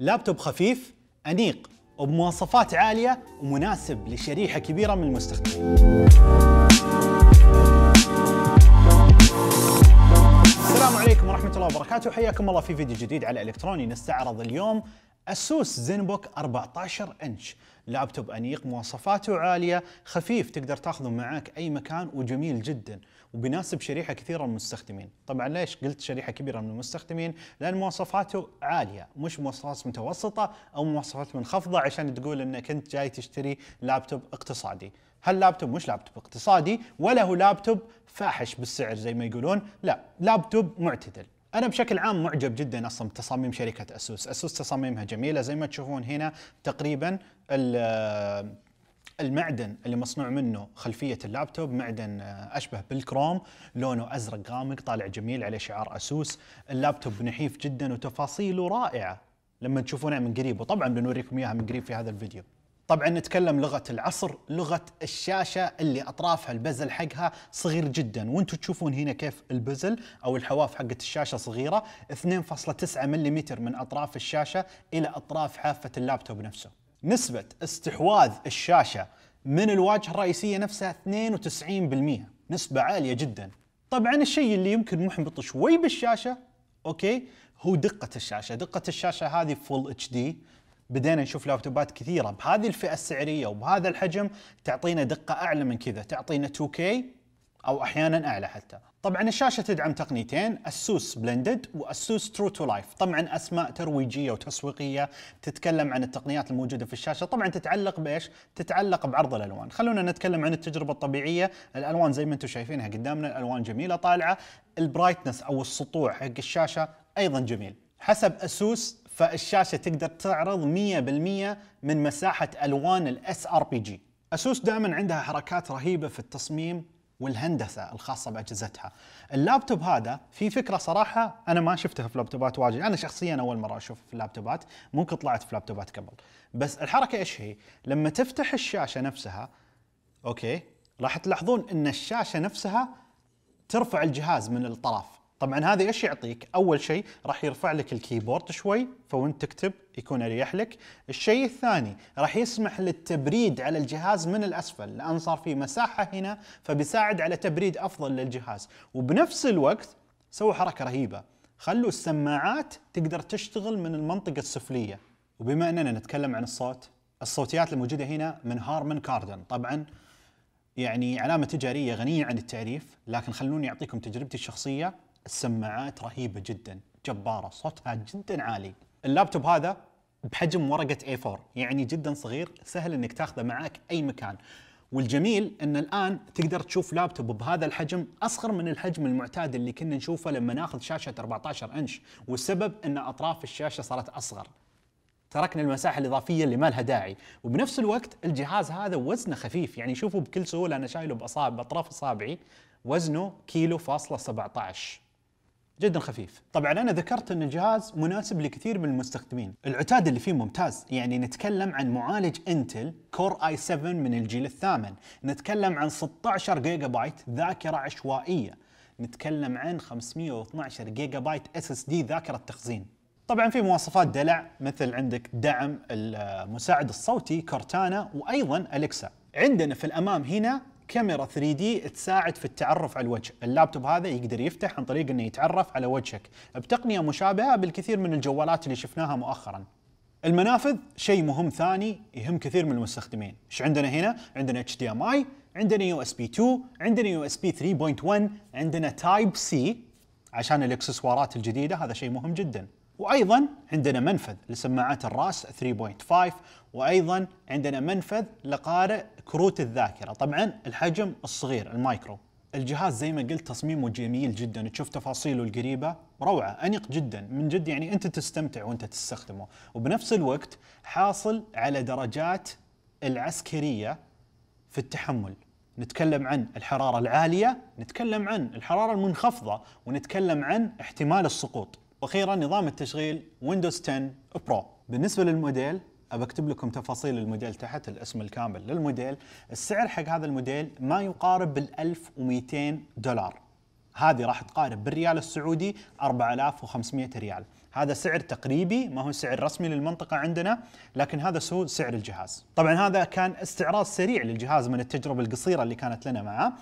لابتوب خفيف أنيق وبمواصفات عالية ومناسب لشريحة كبيرة من المستخدمين السلام عليكم ورحمة الله وبركاته حياكم الله في فيديو جديد على الإلكتروني نستعرض اليوم أسوس زينبوك 14 إنش لابتوب انيق مواصفاته عاليه خفيف تقدر تاخذه معك اي مكان وجميل جدا وبيناسب شريحه كثيره من المستخدمين طبعا ليش قلت شريحه كبيره من المستخدمين لان مواصفاته عاليه مش مواصفات متوسطه او مواصفات منخفضه عشان تقول انك انت جاي تشتري لابتوب اقتصادي هاللابتوب مش لابتوب اقتصادي ولا هو لابتوب فاحش بالسعر زي ما يقولون لا لابتوب معتدل انا بشكل عام معجب جدا اصلا بتصاميم شركه اسوس اسوس تصاميمها جميله زي ما تشوفون هنا تقريبا آه، المعدن اللي مصنوع منه خلفيه اللابتوب معدن آه، اشبه بالكروم لونه ازرق غامق طالع جميل عليه شعار اسوس اللابتوب نحيف جدا وتفاصيله رائعه لما تشوفونها من قريب وطبعا بنوريكم اياها من قريب في هذا الفيديو طبعا نتكلم لغه العصر لغه الشاشه اللي اطرافها البزل حقها صغير جدا وانتم تشوفون هنا كيف البزل او الحواف حقت الشاشه صغيره 2.9 ملم من اطراف الشاشه الى اطراف حافه اللابتوب نفسه نسبه استحواذ الشاشه من الواجهه الرئيسيه نفسها 92% نسبه عاليه جدا طبعا الشيء اللي يمكن محبط شوي بالشاشه اوكي هو دقه الشاشه دقه الشاشه هذه فول اتش دي بدينا نشوف لابتوبات كثيره بهذه الفئه السعريه وبهذا الحجم تعطينا دقه اعلى من كذا تعطينا 2K او احيانا اعلى حتى طبعا الشاشه تدعم تقنيتين اسوس بلندد واسوس ترو تو لايف طبعا اسماء ترويجيه وتسويقيه تتكلم عن التقنيات الموجوده في الشاشه طبعا تتعلق بايش تتعلق بعرض الالوان خلونا نتكلم عن التجربه الطبيعيه الالوان زي ما انتم شايفينها قدامنا الالوان جميله طالعه البرايتنس او السطوع حق الشاشه ايضا جميل حسب اسوس فالشاشه تقدر تعرض 100% من مساحه الوان الاس ار بي جي. اسوس دائما عندها حركات رهيبه في التصميم والهندسه الخاصه باجهزتها. اللابتوب هذا في فكره صراحه انا ما شفتها في لابتوبات واجد، انا شخصيا اول مره اشوف في اللابتوبات، ممكن طلعت في لابتوبات قبل. بس الحركه ايش هي؟ لما تفتح الشاشه نفسها اوكي راح تلاحظون ان الشاشه نفسها ترفع الجهاز من الطرف طبعا هذا ايش يعطيك؟ اول شيء راح يرفع لك الكيبورد شوي فوانت تكتب يكون اريح لك. الشيء الثاني راح يسمح للتبريد على الجهاز من الاسفل لان صار في مساحه هنا فبيساعد على تبريد افضل للجهاز، وبنفس الوقت سووا حركه رهيبه، خلوا السماعات تقدر تشتغل من المنطقه السفليه. وبما اننا نتكلم عن الصوت، الصوتيات الموجوده هنا من هارمن كاردن، طبعا يعني علامة تجارية غنية عن التعريف لكن خلوني أعطيكم تجربتي الشخصية السماعات رهيبه جدا جباره صوتها جدا عالي اللابتوب هذا بحجم ورقه A4 يعني جدا صغير سهل انك تاخذه معك اي مكان والجميل ان الان تقدر تشوف لابتوب بهذا الحجم اصغر من الحجم المعتاد اللي كنا نشوفه لما ناخذ شاشه 14 انش والسبب ان اطراف الشاشه صارت اصغر تركنا المساحة الإضافية اللي ما لها داعي وبنفس الوقت الجهاز هذا وزنه خفيف يعني شوفوا بكل سهولة أنا شايله بأصابع بأطراف أصابعي وزنه كيلو فاصلة 17 جدا خفيف طبعا انا ذكرت ان الجهاز مناسب لكثير من المستخدمين العتاد اللي فيه ممتاز يعني نتكلم عن معالج انتل كور اي 7 من الجيل الثامن نتكلم عن 16 جيجا بايت ذاكره عشوائيه نتكلم عن 512 جيجا بايت اس اس دي ذاكره تخزين طبعا في مواصفات دلع مثل عندك دعم المساعد الصوتي كورتانا وايضا اليكسا عندنا في الامام هنا كاميرا 3 دي تساعد في التعرف على الوجه، اللابتوب هذا يقدر يفتح عن طريق انه يتعرف على وجهك بتقنيه مشابهه بالكثير من الجوالات اللي شفناها مؤخرا. المنافذ شيء مهم ثاني يهم كثير من المستخدمين، ايش عندنا هنا؟ عندنا اتش دي ام اي، عندنا يو اس بي 2 عندنا يو اس بي 3.1 عندنا تايب سي عشان الاكسسوارات الجديده هذا شيء مهم جدا وايضا عندنا منفذ لسماعات الراس 3.5 وايضا عندنا منفذ لقارئ كروت الذاكره طبعا الحجم الصغير المايكرو الجهاز زي ما قلت تصميمه جميل جدا تشوف تفاصيله القريبه روعه انيق جدا من جد يعني انت تستمتع وانت تستخدمه وبنفس الوقت حاصل على درجات العسكريه في التحمل نتكلم عن الحراره العاليه نتكلم عن الحراره المنخفضه ونتكلم عن احتمال السقوط واخيرا نظام التشغيل ويندوز 10 برو بالنسبه للموديل ابى اكتب لكم تفاصيل الموديل تحت الاسم الكامل للموديل السعر حق هذا الموديل ما يقارب ال 1200 دولار هذه راح تقارب بالريال السعودي 4500 ريال هذا سعر تقريبي ما هو سعر رسمي للمنطقة عندنا لكن هذا هو سعر الجهاز طبعا هذا كان استعراض سريع للجهاز من التجربة القصيرة اللي كانت لنا معه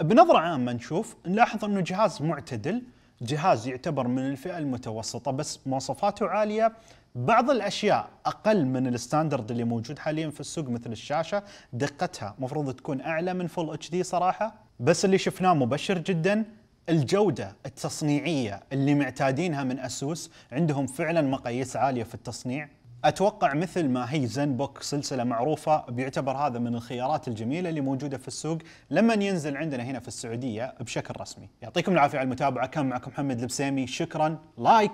بنظرة عامة نشوف نلاحظ أنه جهاز معتدل جهاز يعتبر من الفئه المتوسطه بس مواصفاته عاليه بعض الاشياء اقل من الستاندرد اللي موجود حاليا في السوق مثل الشاشه دقتها مفروض تكون اعلى من فول اتش دي صراحه بس اللي شفناه مبشر جدا الجودة التصنيعية اللي معتادينها من أسوس عندهم فعلا مقاييس عالية في التصنيع اتوقع مثل ما هي زن بوك سلسله معروفه بيعتبر هذا من الخيارات الجميله اللي موجوده في السوق لما ينزل عندنا هنا في السعوديه بشكل رسمي يعطيكم العافيه على المتابعه كان معكم محمد البسامي شكرا لايك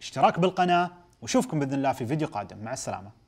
اشتراك بالقناه وشوفكم باذن الله في فيديو قادم مع السلامه